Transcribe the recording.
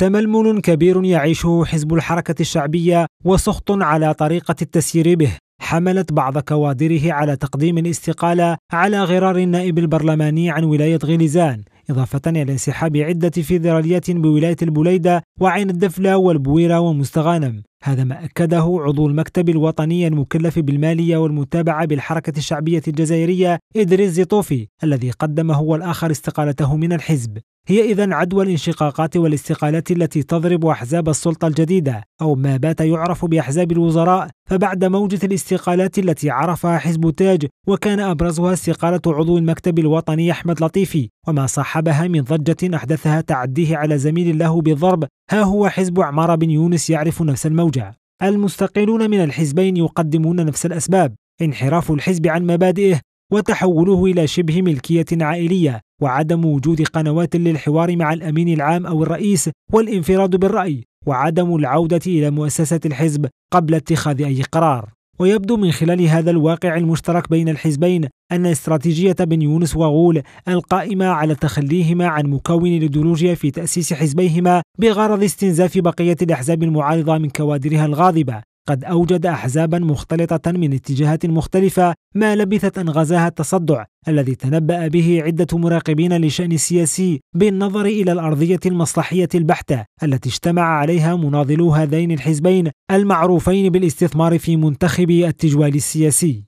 تململ كبير يعيشه حزب الحركة الشعبية وسخط على طريقة التسيير به حملت بعض كوادره على تقديم الاستقالة على غرار النائب البرلماني عن ولاية غليزان إضافة إلى انسحاب عدة فيدراليات بولاية البليدة وعين الدفلة والبويرة ومستغانم هذا ما أكده عضو المكتب الوطني المكلف بالمالية والمتابعة بالحركة الشعبية الجزائرية إدريس زيطوفي الذي قدم هو الآخر استقالته من الحزب هي إذا عدوى الانشقاقات والاستقالات التي تضرب أحزاب السلطة الجديدة أو ما بات يعرف بأحزاب الوزراء فبعد موجة الاستقالات التي عرفها حزب تاج وكان أبرزها استقالة عضو المكتب الوطني أحمد لطيفي وما صاحبها من ضجة أحدثها تعديه على زميل له بالضرب ها هو حزب عمار بن يونس يعرف نفس الموجة المستقلون من الحزبين يقدمون نفس الأسباب انحراف الحزب عن مبادئه وتحوله إلى شبه ملكية عائلية وعدم وجود قنوات للحوار مع الأمين العام أو الرئيس والانفراد بالرأي وعدم العودة إلى مؤسسة الحزب قبل اتخاذ أي قرار ويبدو من خلال هذا الواقع المشترك بين الحزبين أن استراتيجية بن يونس وغول القائمة على تخليهما عن مكون الإيديولوجيا في تأسيس حزبيهما بغرض استنزاف بقية الأحزاب المعارضة من كوادرها الغاضبة قد أوجد أحزابا مختلطة من اتجاهات مختلفة ما لبثت أن غزاها التصدع الذي تنبأ به عدة مراقبين لشأن السياسي بالنظر إلى الأرضية المصلحية البحتة التي اجتمع عليها مناضلو هذين الحزبين المعروفين بالاستثمار في منتخب التجوال السياسي